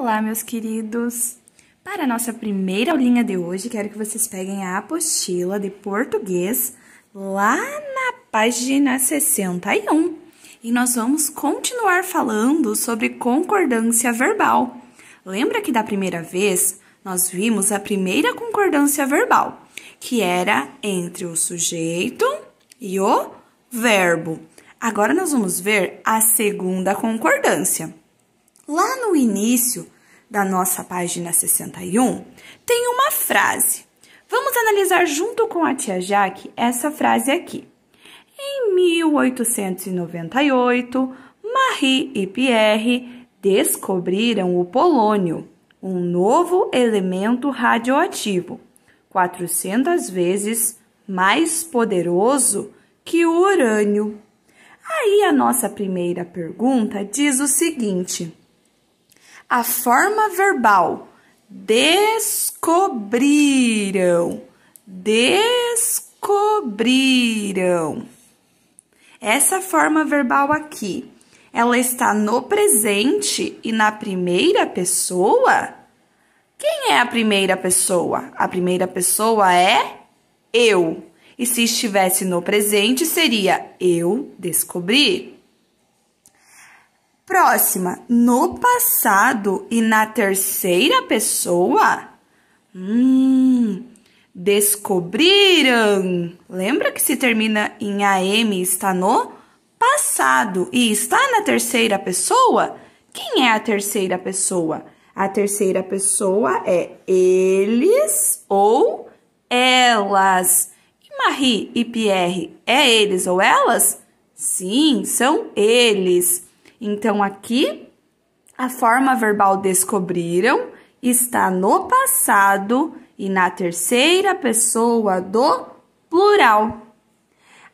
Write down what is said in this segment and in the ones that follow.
Olá, meus queridos! Para a nossa primeira aulinha de hoje, quero que vocês peguem a apostila de português lá na página 61. E nós vamos continuar falando sobre concordância verbal. Lembra que da primeira vez nós vimos a primeira concordância verbal, que era entre o sujeito e o verbo. Agora nós vamos ver a segunda concordância lá no início da nossa página 61, tem uma frase. Vamos analisar junto com a tia Jaque essa frase aqui. Em 1898, Marie e Pierre descobriram o polônio, um novo elemento radioativo, 400 vezes mais poderoso que o urânio. Aí a nossa primeira pergunta diz o seguinte: a forma verbal descobriram. Descobriram. Essa forma verbal aqui, ela está no presente e na primeira pessoa? Quem é a primeira pessoa? A primeira pessoa é eu. E se estivesse no presente, seria eu descobri. Próxima, no passado e na terceira pessoa? Hum, descobriram. Lembra que se termina em AM está no passado e está na terceira pessoa? Quem é a terceira pessoa? A terceira pessoa é eles ou elas. E Marie e Pierre, é eles ou elas? Sim, são eles. Então, aqui, a forma verbal descobriram está no passado e na terceira pessoa do plural.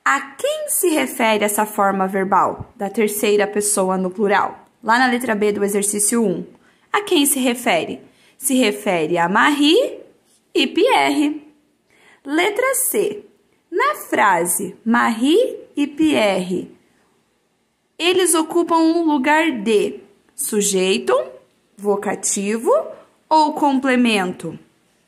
A quem se refere essa forma verbal da terceira pessoa no plural? Lá na letra B do exercício 1. A quem se refere? Se refere a Marie e Pierre. Letra C. Na frase Marie e Pierre eles ocupam um lugar de sujeito, vocativo ou complemento?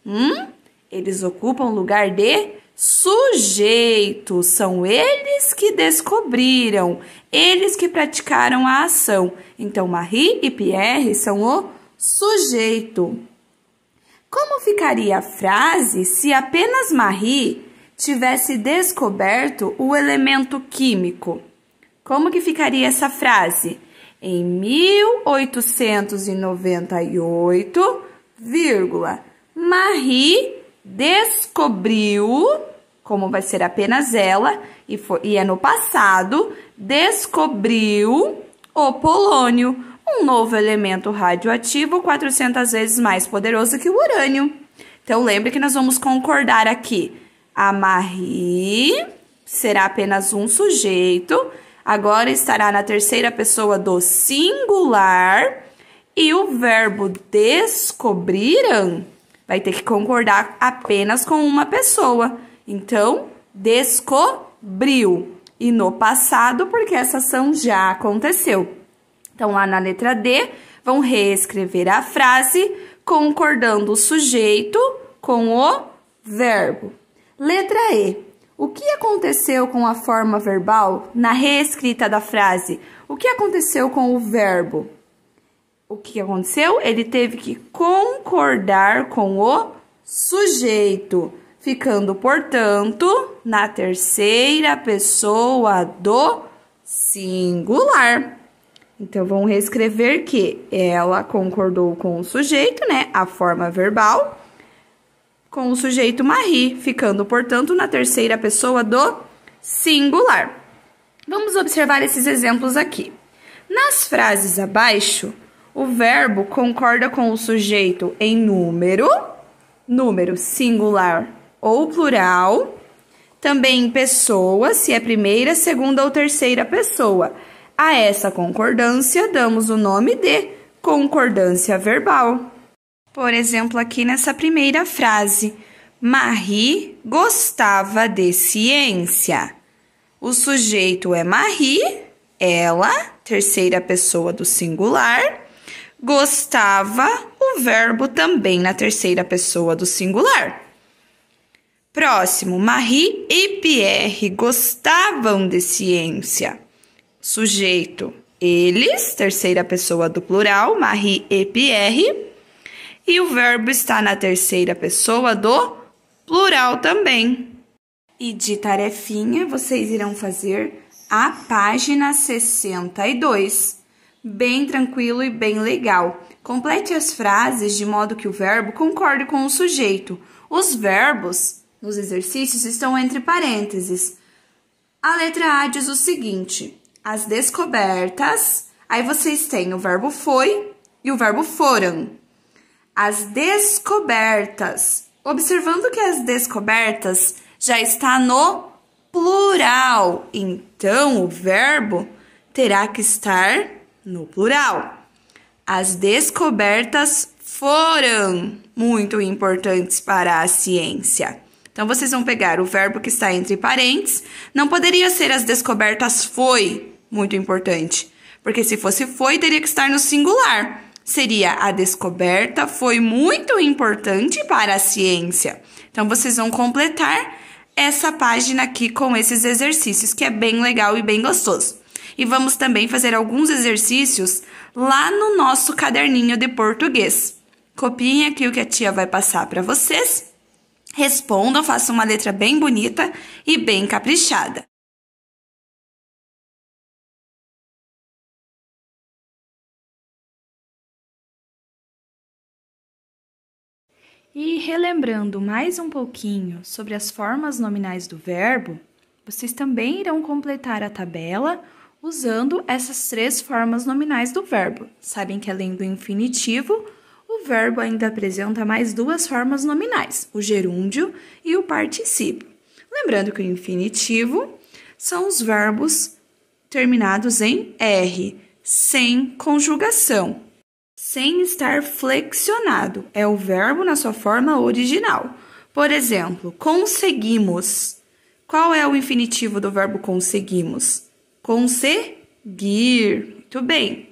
Hum? Eles ocupam lugar de sujeito. São eles que descobriram, eles que praticaram a ação. Então, Marie e Pierre são o sujeito. Como ficaria a frase se apenas Marie tivesse descoberto o elemento químico? Como que ficaria essa frase? Em 1898, vírgula, Marie descobriu, como vai ser apenas ela, e, foi, e é no passado, descobriu o polônio, um novo elemento radioativo 400 vezes mais poderoso que o urânio. Então, lembre que nós vamos concordar aqui. A Marie será apenas um sujeito agora estará na terceira pessoa do singular e o verbo descobriram vai ter que concordar apenas com uma pessoa. Então, descobriu. E no passado, porque essa ação já aconteceu. Então, lá na letra D, vão reescrever a frase concordando o sujeito com o verbo. Letra E o que aconteceu com a forma verbal na reescrita da frase? O que aconteceu com o verbo? O que aconteceu? Ele teve que concordar com o sujeito, ficando, portanto, na terceira pessoa do singular. Então, vamos reescrever que ela concordou com o sujeito, né? A forma verbal com o sujeito Marie, ficando, portanto, na terceira pessoa do singular. Vamos observar esses exemplos aqui. Nas frases abaixo, o verbo concorda com o sujeito em número, número singular ou plural, também em pessoa, se é primeira, segunda ou terceira pessoa. A essa concordância damos o nome de concordância verbal. Por exemplo, aqui nessa primeira frase, Marie gostava de ciência. O sujeito é Marie, ela, terceira pessoa do singular. Gostava, o verbo também na terceira pessoa do singular. Próximo, Marie e Pierre gostavam de ciência. Sujeito, eles, terceira pessoa do plural, Marie e Pierre e o verbo está na terceira pessoa do plural também. E de tarefinha vocês irão fazer a página 62. Bem tranquilo e bem legal. Complete as frases de modo que o verbo concorde com o sujeito. Os verbos nos exercícios estão entre parênteses. A letra A diz o seguinte: as descobertas. Aí vocês têm o verbo foi e o verbo foram as descobertas. Observando que as descobertas já está no plural, então o verbo terá que estar no plural. As descobertas foram muito importantes para a ciência. Então vocês vão pegar o verbo que está entre parênteses. Não poderia ser as descobertas foi muito importante, porque se fosse foi teria que estar no singular seria a descoberta foi muito importante para a ciência. Então vocês vão completar essa página aqui com esses exercícios, que é bem legal e bem gostoso. E vamos também fazer alguns exercícios lá no nosso caderninho de português. Copiem aqui o que a tia vai passar para vocês. Respondam, façam uma letra bem bonita e bem caprichada. E relembrando mais um pouquinho sobre as formas nominais do verbo, vocês também irão completar a tabela usando essas três formas nominais do verbo. Sabem que além do infinitivo, o verbo ainda apresenta mais duas formas nominais, o gerúndio e o particípio. Lembrando que o infinitivo são os verbos terminados em R, sem conjugação, sem estar flexionado. É o verbo na sua forma original. Por exemplo, conseguimos. Qual é o infinitivo do verbo conseguimos? Conseguir. Muito bem.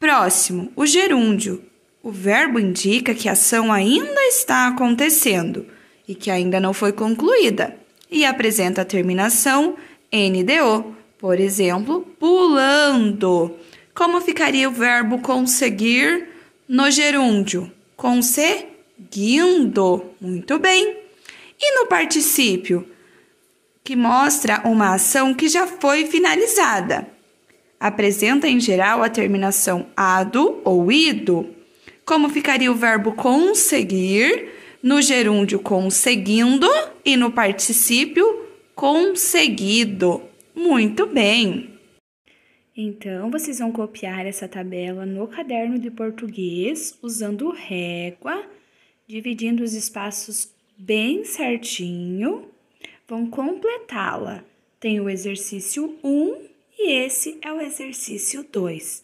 Próximo, o gerúndio. O verbo indica que a ação ainda está acontecendo e que ainda não foi concluída e apresenta a terminação NDO. Por exemplo, pulando. Como ficaria o verbo conseguir no gerúndio? Conseguindo. Muito bem. E no particípio, que mostra uma ação que já foi finalizada. Apresenta em geral a terminação ado ou ido. Como ficaria o verbo conseguir no gerúndio conseguindo e no particípio conseguido? Muito bem. Então, vocês vão copiar essa tabela no caderno de português, usando régua, dividindo os espaços bem certinho. Vão completá-la. Tem o exercício 1 e esse é o exercício 2.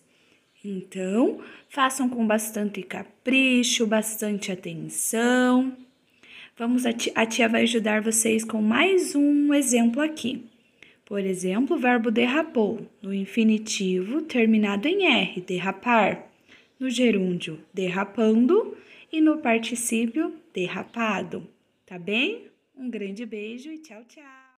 Então, façam com bastante capricho, bastante atenção. Vamos, a tia vai ajudar vocês com mais um exemplo aqui. Por exemplo, o verbo derrapou, no infinitivo terminado em R, derrapar, no gerúndio derrapando e no particípio derrapado. Tá bem? Um grande beijo e tchau, tchau!